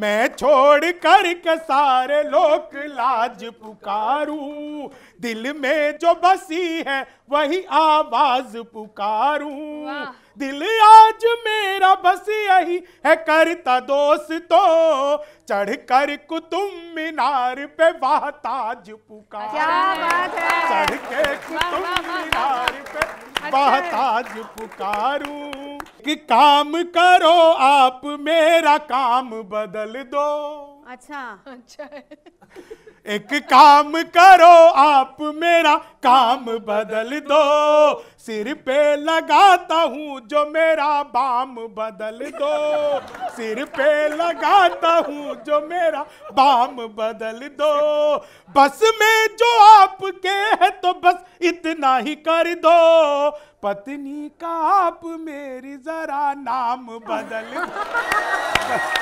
मैं छोड़ कर के सारे लोग लाज पुकारू दिल में जो बसी है वही आवाज पुकारू दिल आज मेरा बस यही है करता दोस्तों चढ़ कर कुतुब मीनार पे वाह ताज पुकार क्या बात है चढ़ के कुतुब मीनार पे अच्छा वाह ताज पुकारू काम करो आप मेरा काम बदल दो अच्छा अच्छा एक काम करो आप मेरा काम बदल दो सिर पे लगाता हूँ जो मेरा बाम बदल दो सिर पे लगाता हूँ जो मेरा बाम बदल दो बस में जो आपके है तो बस इतना ही कर दो पत्नी का आप मेरी जरा नाम बदल